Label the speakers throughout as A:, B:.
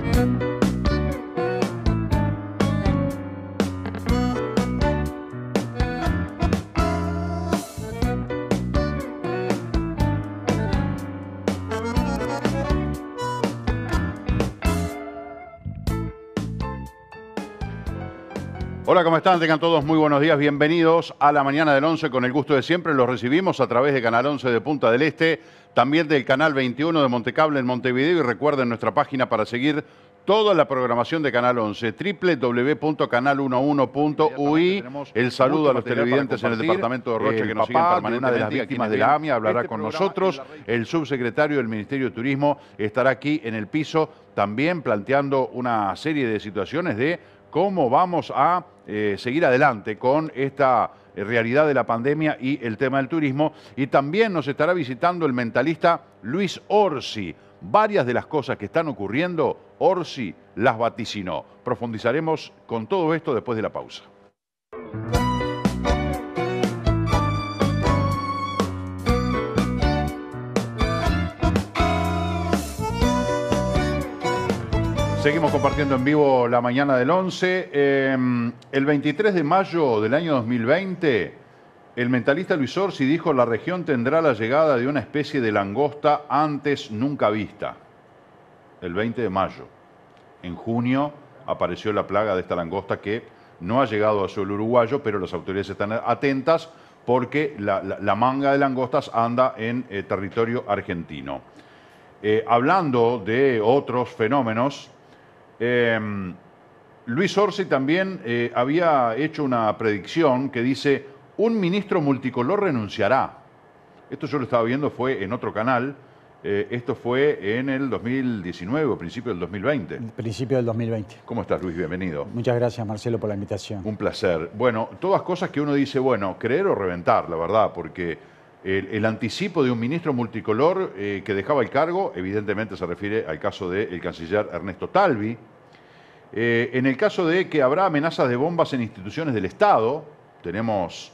A: Thank you. Hola, ¿cómo están? Tengan todos muy buenos días. Bienvenidos a la mañana del 11 con el gusto de siempre. Los recibimos a través de Canal 11 de Punta del Este, también del Canal 21 de Montecable en Montevideo y recuerden nuestra página para seguir toda la programación de Canal 11, www.canal11.ui. El saludo a los televidentes en el departamento de Rocha que nos siguen permanentemente. Una de las víctimas de la AMIA hablará este con nosotros. El subsecretario del Ministerio de Turismo estará aquí en el piso también planteando una serie de situaciones de cómo vamos a eh, seguir adelante con esta eh, realidad de la pandemia y el tema del turismo. Y también nos estará visitando el mentalista Luis Orsi. Varias de las cosas que están ocurriendo, Orsi las vaticinó. Profundizaremos con todo esto después de la pausa. Seguimos compartiendo en vivo la mañana del 11. Em, el 23 de mayo del año 2020, el mentalista Luis Orsi dijo, la región tendrá la llegada de una especie de langosta antes nunca vista. El 20 de mayo. En junio apareció la plaga de esta langosta que no ha llegado a suelo uruguayo, pero las autoridades están atentas porque la, manga de langostas anda en eh, territorio argentino. Eh, hablando de otros fenómenos, Em, Luis Orsi también eh, había hecho una predicción que dice, un ministro multicolor renunciará. Esto yo lo estaba viendo, fue en otro canal. Eh, esto fue en el 2019 o principio del
B: 2020. Principio del 2020. ¿Cómo estás, Luis? Bienvenido. Muchas gracias, Marcelo, por la invitación. Un placer.
A: Bueno, todas cosas que uno dice, bueno, creer o reventar, la verdad, porque el, anticipo de un ministro multicolor eh, que dejaba el cargo, evidentemente se refiere al caso del canciller Ernesto Talvi, eh, en el caso de que habrá amenazas de bombas en instituciones del Estado, tenemos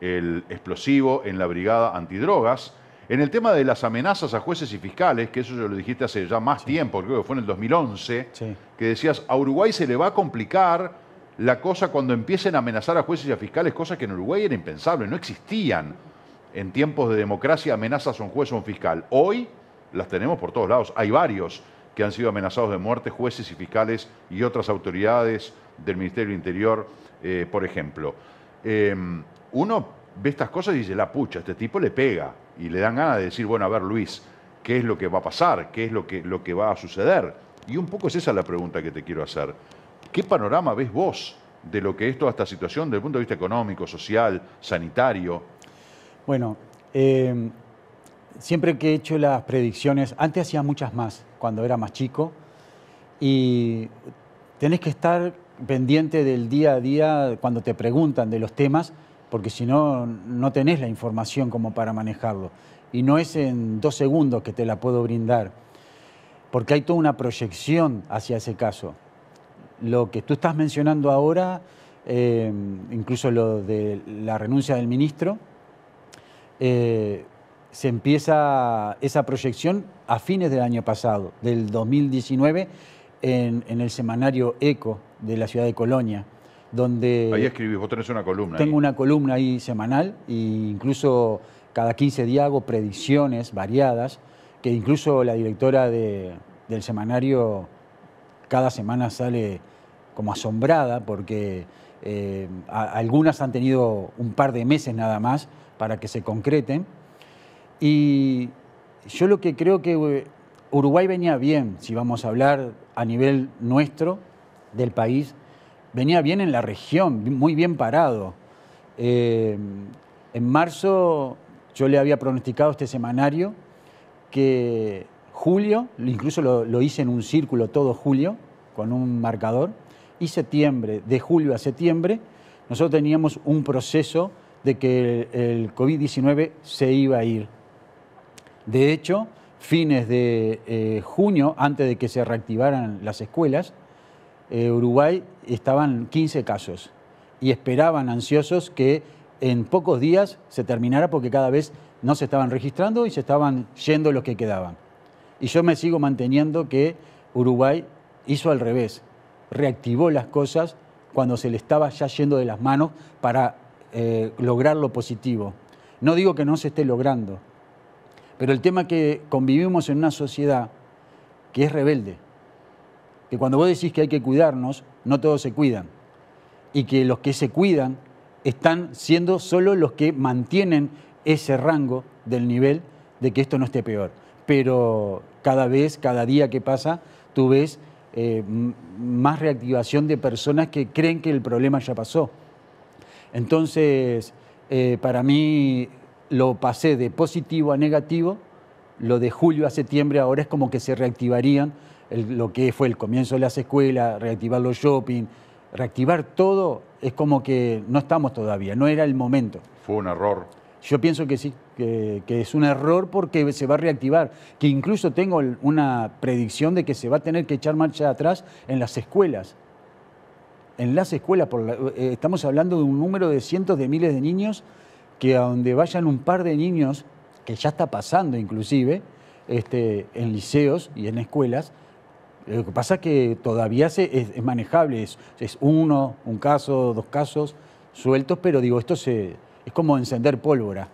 A: el explosivo en la brigada antidrogas. En el tema de las amenazas a jueces y fiscales, que eso yo lo dijiste hace ya más tiempo, creo que fue en el 2011, que decías, a Uruguay se le va a complicar la cosa cuando empiecen a amenazar a jueces y a fiscales, cosa que en Uruguay era impensable, no existían en tiempos de democracia amenazas a un juez o a un fiscal. Hoy las tenemos por todos lados, hay varios que han sido amenazados de muerte, jueces y fiscales y otras autoridades del Ministerio Interior, eh, por ejemplo. Em, uno ve estas cosas y dice, la pucha, este tipo le pega y le dan ganas de decir, bueno, a ver Luis, ¿qué es lo que va a pasar? ¿Qué es lo que, lo que va a suceder? Y un poco es esa la pregunta que te quiero hacer. ¿Qué panorama ves vos de lo que es toda esta situación desde el punto de vista económico, social, sanitario?
B: Bueno, em, siempre que he hecho las predicciones, antes hacía muchas más cuando era más chico, y tenés que estar pendiente del día a día cuando te preguntan de los temas, porque si no, no tenés la información como para manejarlo. Y no es en dos segundos que te la puedo brindar, porque hay toda una proyección hacia ese caso. Lo que tú estás mencionando ahora, eh, incluso lo de la renuncia del ministro, eh, se empieza esa proyección a fines del año pasado, del 2019, en, el semanario ECO de la ciudad de Colonia, donde... Ahí escribís,
A: vos tenés una columna. Tengo
B: una columna ahí semanal e incluso cada 15 días hago predicciones variadas, que incluso la directora del semanario cada semana sale como asombrada porque eh, algunas han tenido un par de meses nada más para que se concreten y yo lo que creo que eh, Uruguay venía bien, si vamos a hablar a nivel nuestro, del país, venía bien en la región, muy bien parado. Eh, en marzo yo le había pronosticado este semanario que julio, incluso lo, hice en un círculo todo julio, con un marcador, y septiembre, de julio a septiembre, nosotros teníamos un proceso de que el, el COVID-19 se iba a ir. De hecho, fines de eh, junio, antes de que se reactivaran las escuelas, eh, Uruguay estaban 15 casos y esperaban ansiosos que en pocos días se terminara porque cada vez no se estaban registrando y se estaban yendo los que quedaban. Y yo me sigo manteniendo que Uruguay hizo al revés, reactivó las cosas cuando se le estaba ya yendo de las manos para eh, lograr lo positivo. No digo que no se esté logrando, pero el tema es que convivimos en una sociedad que es rebelde, que cuando vos decís que hay que cuidarnos, no todos se cuidan, y que los que se cuidan están siendo solo los que mantienen ese rango del nivel de que esto no esté peor. Pero cada vez, cada día que pasa, tú ves eh, más reactivación de personas que creen que el problema ya pasó. Entonces, eh, para mí lo pasé de positivo a negativo, lo de julio a septiembre ahora es como que se reactivarían lo que fue el comienzo de las escuelas, reactivar los shopping, reactivar todo, es como que no estamos todavía, no era el momento. Fue un error. Yo pienso que sí, que, es un error porque se va a reactivar, que incluso tengo una predicción de que se va a tener que echar marcha atrás en las escuelas. En las escuelas, eh, estamos hablando de un número de cientos de miles de niños que a donde vayan un par de niños, que ya está pasando inclusive, este, en liceos y en escuelas, lo que pasa que todavía es, manejable, es, uno, un caso, dos casos sueltos, pero digo, esto se, es como encender pólvora.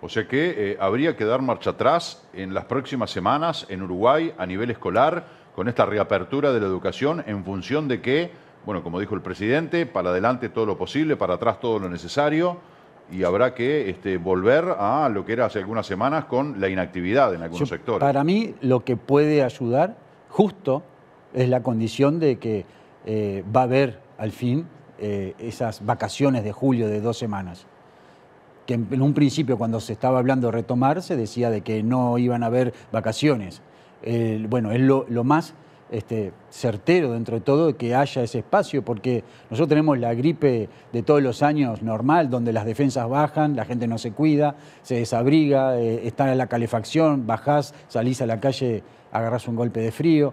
A: O sea que eh, habría que dar marcha atrás en las próximas semanas en Uruguay a nivel escolar con esta reapertura de la educación en función de que, bueno, como dijo el presidente, para adelante todo lo posible, para atrás todo lo necesario y habrá que este, volver a lo que era hace algunas semanas con la inactividad en algunos sectores. Para
B: mí lo que puede ayudar justo es la condición de que eh, va a haber al fin eh, esas vacaciones de julio de dos semanas. Que en, un principio cuando se estaba hablando de retomar se decía de que no iban a haber vacaciones. bueno, es lo, lo más este, certero dentro de todo que haya ese espacio, porque nosotros tenemos la gripe de todos los años normal, donde las defensas bajan, la gente no se cuida, se desabriga, eh, está en la calefacción, bajás, salís a la calle, agarrás un golpe de frío.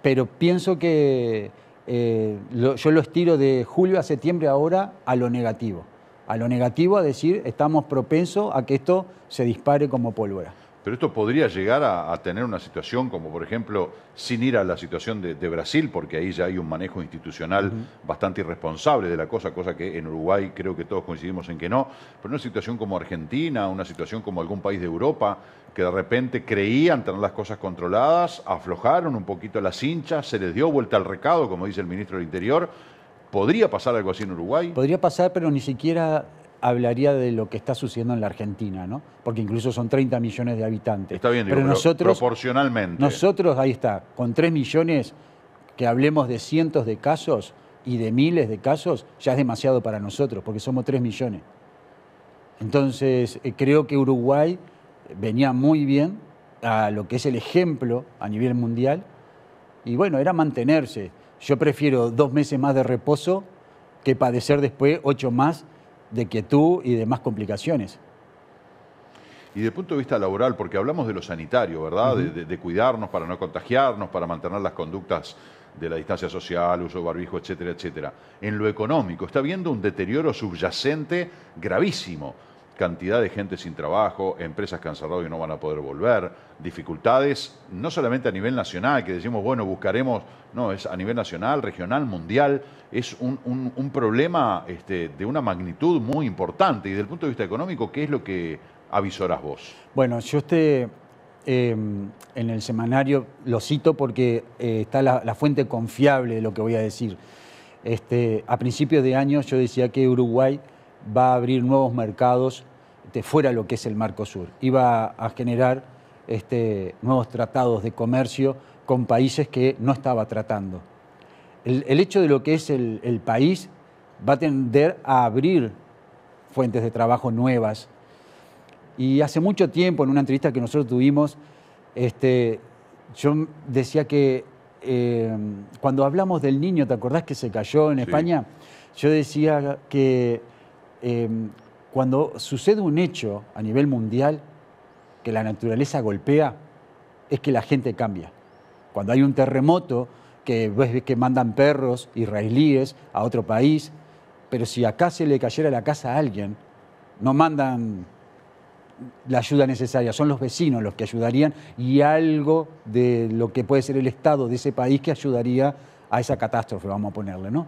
B: Pero pienso que eh, yo lo estiro de julio a septiembre ahora a lo negativo. A lo negativo a decir, estamos propensos a que esto se dispare como pólvora.
A: Pero esto podría llegar a, tener una situación como, por ejemplo, sin ir a la situación de, Brasil, porque ahí ya hay un manejo institucional bastante irresponsable de la cosa, cosa que en Uruguay creo que todos coincidimos en que no, pero una situación como Argentina, una situación como algún país de Europa, que de repente creían tener las cosas controladas, aflojaron un poquito las hinchas, se les dio vuelta al recado, como dice el ministro del Interior. ¿Podría pasar algo así en Uruguay?
B: Podría pasar, pero ni siquiera hablaría de lo que está sucediendo en la Argentina, ¿no? Porque incluso son 30 millones de habitantes. Está bien, pero nosotros, proporcionalmente. Nosotros, ahí está, con 3 millones, que hablemos de cientos de casos y de miles de casos, ya es demasiado para nosotros, porque somos 3 millones. Entonces, eh, creo que Uruguay venía muy bien a lo que es el ejemplo a nivel mundial, y bueno, era mantenerse. Yo prefiero dos meses más de reposo que padecer después ocho más de quietud y de más complicaciones.
A: Y desde el punto de vista laboral, porque hablamos de lo sanitario, ¿verdad? de, cuidarnos para no contagiarnos, para mantener las conductas de la distancia social, uso barbijo, etcétera, etcétera. En lo económico, está habiendo un deterioro subyacente gravísimo cantidad de gente sin trabajo, empresas que han cerrado y no van a poder volver, dificultades no solamente a nivel nacional, que decimos, bueno, buscaremos, no, es a nivel nacional, regional, mundial, es un, problema este, de una magnitud muy importante. Y desde el punto de vista económico, ¿qué es lo que avisorás vos?
B: Bueno, yo este... Em, en el semanario lo cito porque eh, está la, fuente confiable de lo que voy a decir. Este, a principios de año yo decía que Uruguay va a abrir nuevos mercados fuera de lo que es el Marco Sur. Iba a generar este, nuevos tratados de comercio con países que no estaba tratando. El, hecho de lo que es el, país va a tender a abrir fuentes de trabajo nuevas. Y hace mucho tiempo, en una entrevista que nosotros tuvimos, este, yo decía que em, cuando hablamos del niño, ¿te acordás que se cayó en España? Yo decía que Em, cuando sucede un hecho a nivel mundial que la naturaleza golpea, es que la gente cambia. Cuando hay un terremoto, que que mandan perros israelíes a otro país, pero si acá se le cayera la casa a alguien, no mandan la ayuda necesaria, son los vecinos los que ayudarían y algo de lo que puede ser el Estado de ese país que ayudaría a esa catástrofe, vamos a ponerle, ¿no?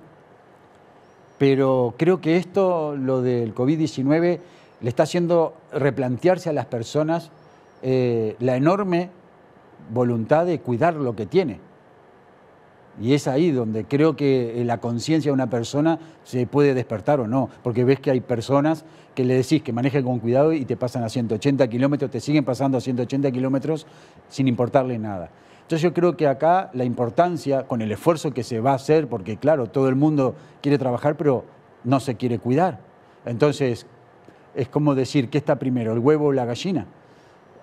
B: pero creo que esto, lo del COVID-19, le está haciendo replantearse a las personas eh, la enorme voluntad de cuidar lo que tiene. Y es ahí donde creo que eh, la conciencia de una persona se puede despertar o no, porque ves que hay personas que le decís que maneje con cuidado y te pasan a 180 kilómetros, te siguen pasando a 180 kilómetros sin importarle nada. Entonces yo creo que acá la importancia, con el esfuerzo que se va a hacer, porque claro, todo el mundo quiere trabajar, pero no se quiere cuidar. Entonces, es como decir, ¿qué está primero, el huevo o la gallina?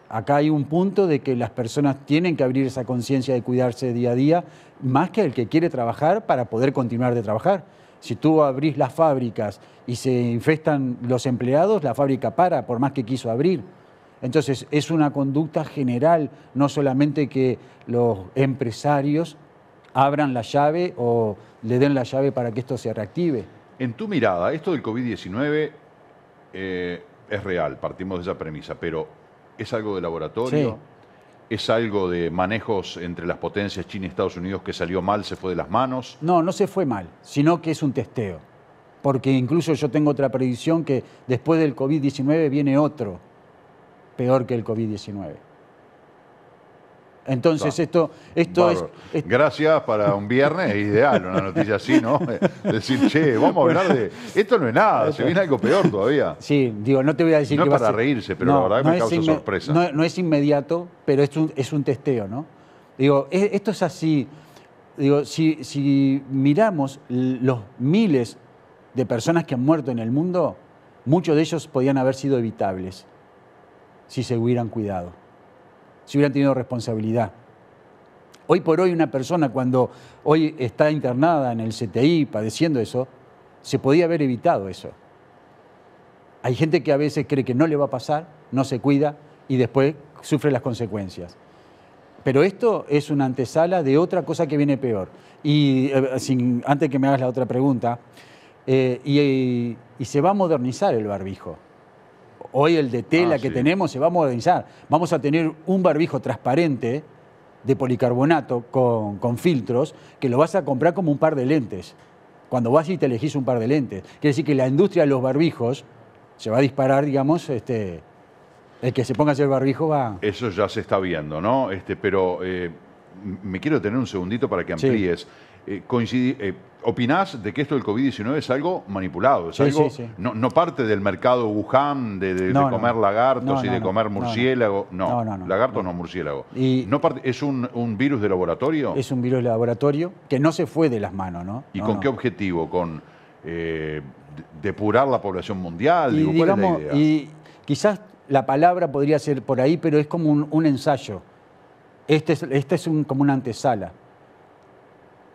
B: Acá hay un punto de que las personas tienen que abrir esa conciencia de cuidarse día a día, más que el que quiere trabajar para poder continuar de trabajar. Si tú abrís las fábricas y se infestan los empleados, la fábrica para, por más que quiso abrir. Entonces, es una conducta general, no solamente que los empresarios abran la llave o le den la llave para que esto se reactive. En tu
A: mirada, esto del COVID-19 eh, es real, partimos de esa premisa, pero ¿es algo de laboratorio? ¿Es algo de manejos entre las potencias China y Estados Unidos que salió mal, se fue de las manos?
B: No, no se fue mal, sino que es un testeo. Porque incluso yo tengo otra predicción que después del COVID-19 viene otro peor que el COVID-19. Entonces, esto, esto es, Gracias para
A: un viernes, es ideal una noticia así, ¿no? Decir, che, vamos a hablar de.
B: Esto no es nada, se viene algo
A: peor todavía.
B: Sí, digo, no te voy a decir que. No es para reírse, pero la verdad me causa sorpresa. No, es inmediato, pero es un, es un testeo, ¿no? Digo, esto es así. Digo, si, si miramos los miles de personas que han muerto en el mundo, muchos de ellos podían haber sido evitables si se hubieran cuidado, si hubieran tenido responsabilidad. Hoy por hoy una persona cuando hoy está internada en el CTI padeciendo eso, se podía haber evitado eso. Hay gente que a veces cree que no le va a pasar, no se cuida y después sufre las consecuencias. Pero esto es una antesala de otra cosa que viene peor. Y eh, antes que me hagas la otra pregunta, eh, y se va a modernizar el barbijo. Hoy el de tela ah, que tenemos se va a modernizar. Vamos a tener un barbijo transparente de policarbonato con, filtros que lo vas a comprar como un par de lentes. Cuando vas y te elegís un par de lentes. Quiere decir que la industria de los barbijos se va a disparar, digamos, este, el que se ponga a hacer barbijo va...
A: Eso ya se está viendo, ¿no? Este, pero eh, me quiero tener un segundito para que amplíes. Eh, eh, ¿Opinás de que esto del COVID-19 es algo manipulado? Es algo, No, parte del mercado Wuhan de, comer lagartos y de comer murciélago. No, no, no, murciélago. Y no parte, ¿Es un, virus de laboratorio? Es
B: un virus de laboratorio que no se fue de las manos, ¿no? ¿Y con
A: qué objetivo? ¿Con eh, depurar la población mundial? Y, ¿cuál es la idea? y
B: quizás la palabra podría ser por ahí, pero es como un, ensayo. Este es, este es un, como una antesala.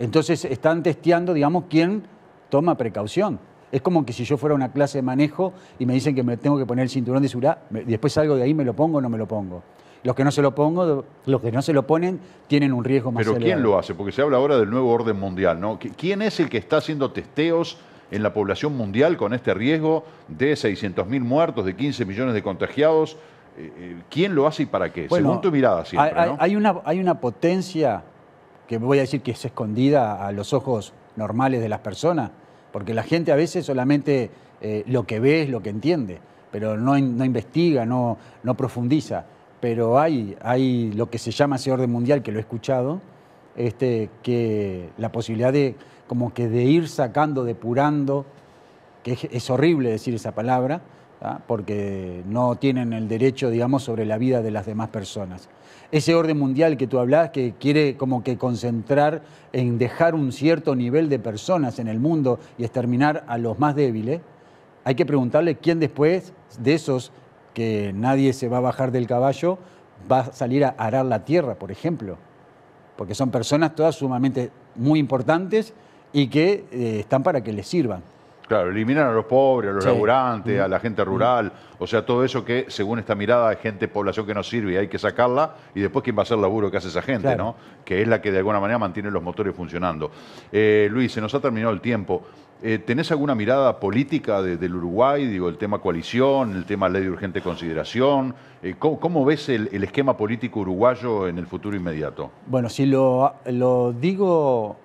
B: Entonces están testeando, digamos, quién toma precaución. Es como que si yo fuera a una clase de manejo y me dicen que me tengo que poner el cinturón de seguridad, después salgo de ahí, ¿me lo pongo o no me lo pongo? Los que no se lo pongo, los que no se lo ponen, tienen un riesgo más Pero ¿quién lo hace?
A: Porque se habla ahora del nuevo orden mundial, ¿no? ¿Quién es el que está haciendo testeos en la población mundial con este riesgo de 600.000 muertos, de 15 millones de contagiados? Eh, eh, ¿Quién lo hace y para qué? Según tu mirada siempre,
B: hay una potencia que voy a decir que es escondida a los ojos normales de las personas, porque la gente a veces solamente eh, lo que ve es lo que entiende, pero no, investiga, no, profundiza. Pero hay, lo que se llama ese orden mundial, que lo he escuchado, este, que la posibilidad de como que de ir sacando, depurando, que es horrible decir esa palabra, porque no tienen el derecho, digamos, sobre la vida de las demás personas. Ese orden mundial que tú hablas, que quiere como que concentrar en dejar un cierto nivel de personas en el mundo y exterminar a los más débiles, hay que preguntarle quién después de esos que nadie se va a bajar del caballo va a salir a arar la tierra, por ejemplo, porque son personas todas sumamente muy importantes y que eh, están para que les sirvan.
A: Claro, eliminar a los pobres, a los laburantes, a la mm. gente mm. rural, o sea, todo eso que, según esta mirada, de gente, población que no sirve, hay que sacarla y después quién va a hacer el laburo que hace esa gente, ¿no? Que es la que de alguna manera mantiene los motores funcionando. Eh, Luis, se nos ha terminado el tiempo. Eh, ¿Tenés alguna mirada política del Uruguay? Digo, el tema coalición, el tema ley de urgente consideración. Eh, ¿cómo, ves el, esquema político uruguayo en el futuro inmediato?
B: Bueno, si lo digo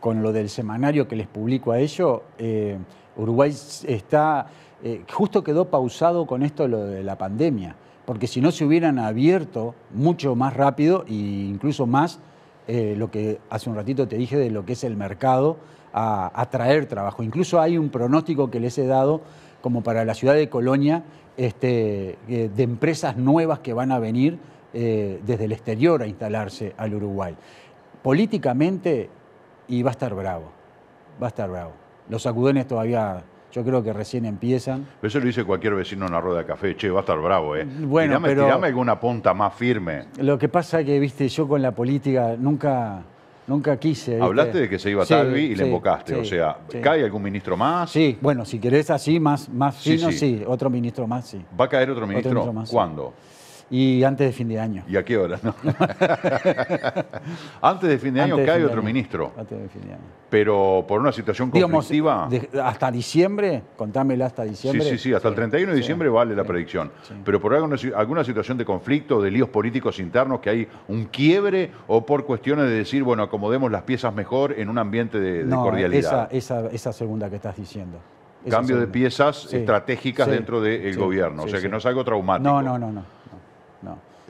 B: con lo del semanario que les publico a ellos, eh, Uruguay está, eh, justo quedó pausado con esto lo de la pandemia, porque si no se hubieran abierto mucho más rápido e incluso más eh, lo que hace un ratito te dije de lo que es el mercado a atraer trabajo. Incluso hay un pronóstico que les he dado como para la ciudad de Colonia este, de empresas nuevas que van a venir desde el exterior a instalarse al Uruguay. Políticamente y va a estar bravo, va a estar bravo. Los sacudones todavía, yo creo que recién empiezan.
A: eso lo dice cualquier vecino en una rueda de café, che, va a estar bravo, ¿eh? Bueno, tirame, alguna punta más firme.
B: Lo que pasa es que, viste, yo con la política nunca... Nunca quise. Hablaste de que se iba a Talvi y le invocaste. o sea, ¿cae algún ministro más? Sí, bueno, si querés así, más, más fino, sí, Otro ministro más, sí.
A: ¿Va a caer otro ministro? Otro más, ¿Cuándo? Y antes de fin de año. ¿Y a qué hora? antes de fin de año de cae otro ministro. Antes de fin de año. Pero por una situación conflictiva.
B: hasta diciembre, contámela hasta diciembre. Sí, sí, sí,
A: hasta el 31 de diciembre vale la predicción. Pero por alguna, situación de conflicto, de líos políticos internos, que hay un quiebre o por cuestiones de decir, bueno, acomodemos las piezas mejor en un ambiente de, cordialidad.
B: Esa, segunda que estás diciendo cambio de
A: piezas estratégicas dentro del gobierno. o sea que no es algo traumático.
B: No, no, no, no.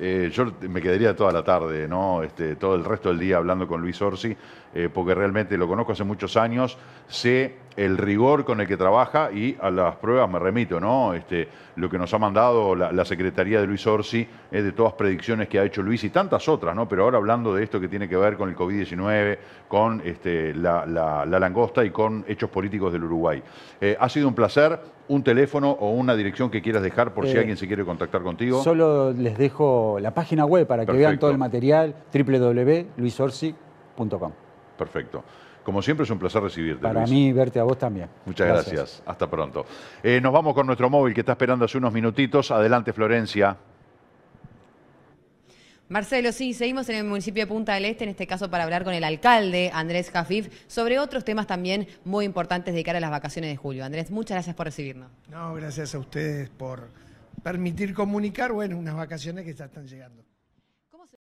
A: Eh, yo me quedaría toda la tarde, ¿no? Este, todo el resto del día hablando con Luis Orsi, eh, porque realmente lo conozco hace muchos años, sé el rigor con el que trabaja y a las pruebas me remito, ¿no? Este, lo que nos ha mandado la, Secretaría de Luis Orsi es de todas predicciones que ha hecho Luis y tantas otras, ¿no? Pero ahora hablando de esto que tiene que ver con el COVID-19, con este, la, langosta y con hechos políticos del Uruguay. Eh, ha sido un placer. ¿Un teléfono o una dirección que quieras dejar por si eh, alguien se quiere contactar contigo? Solo
B: les dejo la página web para que vean todo el material, www.luisorsi.com.
A: Perfecto. Como siempre es un placer recibirte. Para mí
B: verte a vos también. Muchas gracias.
A: Hasta pronto. Eh, nos vamos con nuestro móvil que está esperando hace unos minutitos. Adelante, Florencia.
B: Marcelo, sí, seguimos en el municipio de Punta del Este, en este caso para hablar con el alcalde Andrés Jafif sobre otros temas también muy importantes de cara a las vacaciones de julio. Andrés, muchas gracias por recibirnos. No, gracias a ustedes por permitir comunicar, bueno, unas
A: vacaciones que ya están llegando.